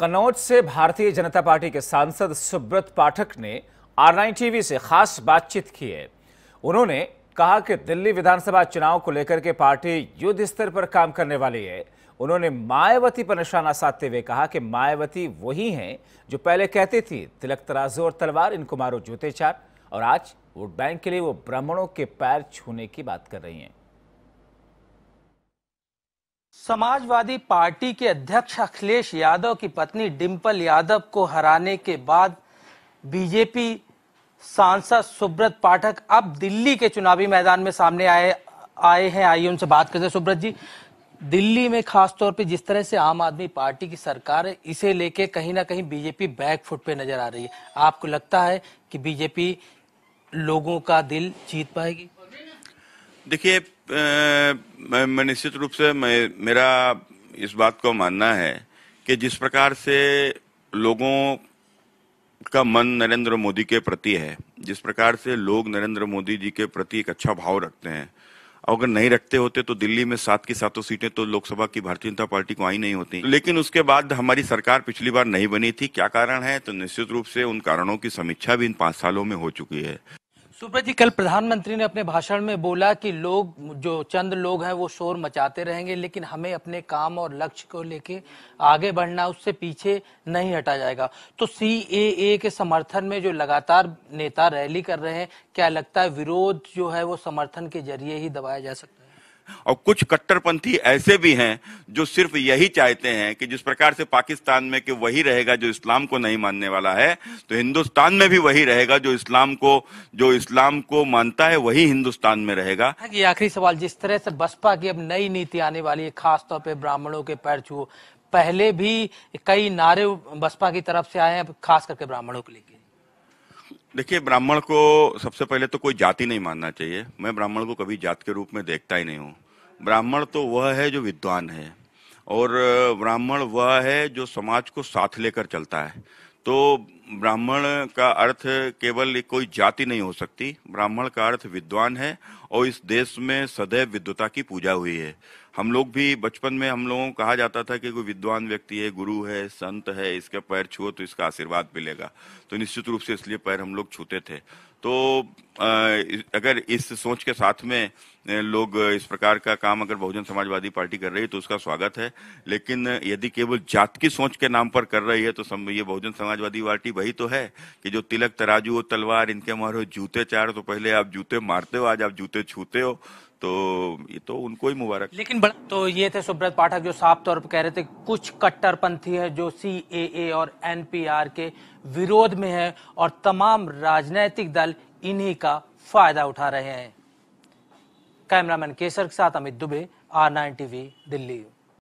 कनौज से भारतीय जनता पार्टी के सांसद सुब्रत पाठक ने आर टीवी से खास बातचीत की है उन्होंने कहा कि दिल्ली विधानसभा चुनाव को लेकर के पार्टी युद्ध स्तर पर काम करने वाली है उन्होंने मायावती पर निशाना साधते हुए कहा कि मायावती वही हैं जो पहले कहती थी तिलक तराजू और तलवार इनको मारो जूते चार और आज वोट बैंक के लिए वो ब्राह्मणों के पैर छूने की बात कर रही हैं समाजवादी पार्टी के अध्यक्ष अखिलेश यादव की पत्नी डिम्पल यादव को हराने के बाद बीजेपी सांसद सुब्रत पाठक अब दिल्ली के चुनावी मैदान में सामने आए आए हैं आइए उनसे बात करते हैं सुब्रत जी दिल्ली में खासतौर पे जिस तरह से आम आदमी पार्टी की सरकार है इसे लेके कहीं ना कहीं बीजेपी बैकफुट पे नजर आ रही है आपको लगता है कि बीजेपी लोगों का दिल जीत पाएगी देखिए मैं निश्चित रूप से मैं मेरा इस बात को मानना है कि जिस प्रकार से लोगों का मन नरेंद्र मोदी के प्रति है जिस प्रकार से लोग नरेंद्र मोदी जी के प्रति एक अच्छा भाव रखते हैं और अगर नहीं रखते होते तो दिल्ली में सात की सातों सीटें तो लोकसभा की भारतीय जनता पार्टी को आई नहीं होती लेकिन उसके बाद हमारी सरकार पिछली बार नहीं बनी थी क्या कारण है तो निश्चित रूप से उन कारणों की समीक्षा भी इन पांच सालों में हो चुकी है सुब्रत जी कल प्रधानमंत्री ने अपने भाषण में बोला कि लोग जो चंद लोग हैं वो शोर मचाते रहेंगे लेकिन हमें अपने काम और लक्ष्य को लेके आगे बढ़ना उससे पीछे नहीं हटा जाएगा तो ए के समर्थन में जो लगातार नेता रैली कर रहे हैं क्या लगता है विरोध जो है वो समर्थन के जरिए ही दबाया जा सकता है और कुछ कट्टरपंथी ऐसे भी हैं जो सिर्फ यही चाहते हैं कि जिस प्रकार से पाकिस्तान में कि वही रहेगा जो इस्लाम को नहीं मानने वाला है तो हिंदुस्तान में भी वही रहेगा जो इस्लाम को जो इस्लाम को मानता है वही हिंदुस्तान में रहेगा ये हाँ आखिरी सवाल जिस तरह से बसपा की अब नई नीति आने वाली है खासतौर पर ब्राह्मणों के पैर छू पहले भी कई नारे बसपा की तरफ से आए हैं खास करके ब्राह्मणों के लिए देखिए ब्राह्मण को सबसे पहले तो कोई जाति नहीं मानना चाहिए मैं ब्राह्मण को कभी जात के रूप में देखता ही नहीं हूँ ब्राह्मण तो वह है जो विद्वान है और ब्राह्मण वह है जो समाज को साथ लेकर चलता है तो ब्राह्मण का अर्थ केवल कोई जाति नहीं हो सकती ब्राह्मण का अर्थ विद्वान है और इस देश में सदैव विद्वता की पूजा हुई है हम लोग भी बचपन में हम लोगों को कहा जाता था कि कोई विद्वान व्यक्ति है गुरु है संत है इसके पैर छुओ तो इसका आशीर्वाद मिलेगा तो निश्चित रूप से इसलिए पैर हम लोग छूते थे तो अगर इस सोच के साथ में लोग इस प्रकार का काम अगर बहुजन समाजवादी पार्टी कर रही है तो उसका स्वागत है लेकिन यदि केवल जात की सोच के नाम पर कर रही है तो ये बहुजन समाजवादी पार्टी वही तो है कि जो तिलक तराजू हो तलवार इनके मारो जूते चार तो पहले आप जूते मारते हो आज आप जूते छूते हो तो ये तो उनको ही मुबारक लेकिन बड़ा तो ये थे सुब्रत पाठक जो साफ तौर पर कह रहे थे कुछ कट्टरपंथी है जो सी ए ए और एन पी आर के विरोध में है और तमाम राजनैतिक दल इन्हीं का फायदा उठा रहे हैं कैमरामैन केसर के साथ Amit Dubey R nine TV Delhi